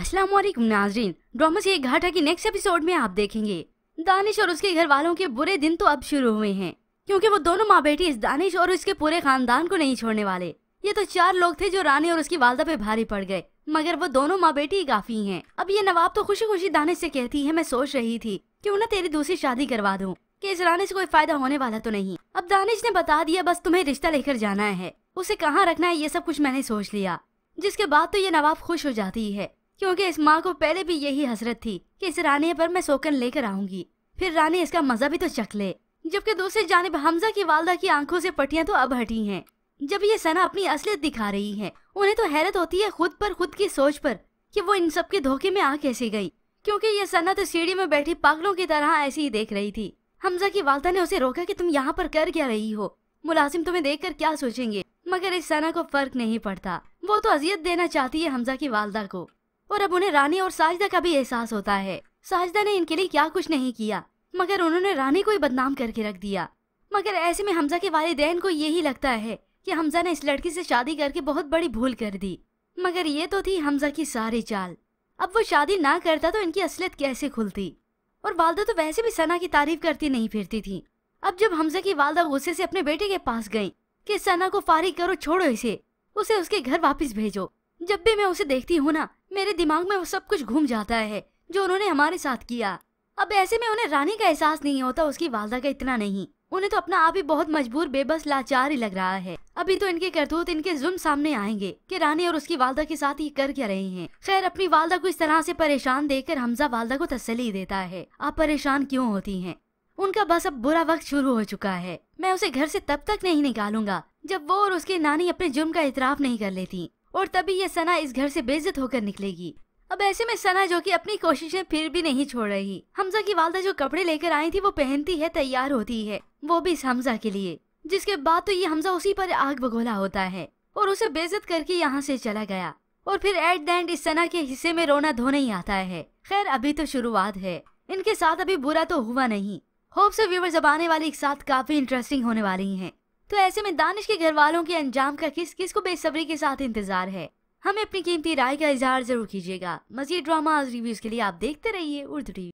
असलम नाजरीन ड्रामा से घाटा की नेक्स्ट एपिसोड में आप देखेंगे दानिश और उसके घर वालों के बुरे दिन तो अब शुरू हुए हैं क्योंकि वो दोनों माँ बेटी इस दानिश और उसके पूरे खानदान को नहीं छोड़ने वाले ये तो चार लोग थे जो रानी और उसकी वालदा पे भारी पड़ गए मगर वो दोनों माँ बेटी काफी है अब ये नवाब तो खुशी खुशी दानिश से कहती है मैं सोच रही थी क्यों ना तेरी दूसरी शादी करवा दूँ कि इस रानी से कोई फायदा होने वाला तो नहीं अब दानिश ने बता दिया बस तुम्हें रिश्ता लेकर जाना है उसे कहाँ रखना है ये सब कुछ मैंने सोच लिया जिसके बाद तो ये नवाब खुश हो जाती है क्योंकि इस माँ को पहले भी यही हसरत थी कि इस रानी पर मैं सोकन लेकर आऊंगी फिर रानी इसका मजा भी तो चख ले जबकि दूसरी जानब हमजा की वालदा की आंखों से पटियाँ तो अब हटी हैं जब ये सना अपनी असलियत दिखा रही है उन्हें तो हैरत होती है खुद पर खुद की सोच पर कि वो इन सब के धोखे में आ कैसे गई क्योंकि ये सना तो सीढ़ी में बैठी पागलों की तरह ऐसी ही देख रही थी हमजा की वालदा ने उसे रोका कि तुम यहाँ पर कर क्या रही हो मुलाजिम तुम्हें देख कर क्या सोचेंगे मगर इस सना को फर्क नहीं पड़ता वो तो अजियत देना चाहती है हमजा की वालदा को और अब उन्हें रानी और साजदा का भी एहसास होता है साजदा ने इनके लिए क्या कुछ नहीं किया मगर उन्होंने रानी को ही बदनाम करके रख दिया मगर ऐसे में हमजा के वालदेन को यही लगता है कि हमजा ने इस लड़की से शादी करके बहुत बड़ी भूल कर दी मगर ये तो थी हमजा की सारी चाल अब वो शादी ना करता तो इनकी असलियत कैसे खुलती और वालदा तो वैसे भी सना की तारीफ करती नहीं फिरती थी अब जब हमजा की वालदा गुस्से से अपने बेटे के पास गई कि सना को फारिग करो छोड़ो इसे उसे उसके घर वापस भेजो जब भी मैं उसे देखती हूँ ना मेरे दिमाग में वो सब कुछ घूम जाता है जो उन्होंने हमारे साथ किया अब ऐसे में उन्हें रानी का एहसास नहीं होता उसकी वालदा का इतना नहीं उन्हें तो अपना आप ही बहुत मजबूर बेबस लाचार ही लग रहा है अभी तो इनके करतूत इनके जुर्म सामने आएंगे कि रानी और उसकी वालदा के साथ ये कर क्या रहे हैं खैर अपनी वालदा को इस तरह से परेशान देकर हमजा वालदा को तसली देता है आप परेशान क्यों होती हैं उनका बस अब बुरा वक्त शुरू हो चुका है मैं उसे घर से तब तक नहीं निकालूंगा जब वो और उसकी नानी अपने जुर्म का इतराफ नहीं कर लेती और तभी ये सना इस घर से बेजत होकर निकलेगी अब ऐसे में सना जो कि अपनी कोशिशें फिर भी नहीं छोड़ रही हमजा की वालदा जो कपड़े लेकर आई थी वो पहनती है तैयार होती है वो भी इस हमजा के लिए जिसके बाद तो ये हमजा उसी पर आग बगोला होता है और उसे बेजत करके यहाँ से चला गया और फिर एट द एंड इस सना के हिस्से में रोना धो ही आता है खैर अभी तो शुरुआत है इनके साथ अभी बुरा तो हुआ नहीं होप से व्यूवर अब आने वाली एक साथ काफी इंटरेस्टिंग होने वाली है तो ऐसे में दानिश के घर वालों के अंजाम का किस किस को बेसब्री के साथ इंतजार है हमें अपनी कीमती राय का इजहार जरूर कीजिएगा मजीद ड्रामा रिव्यूज के लिए आप देखते रहिए उर्दू टीवी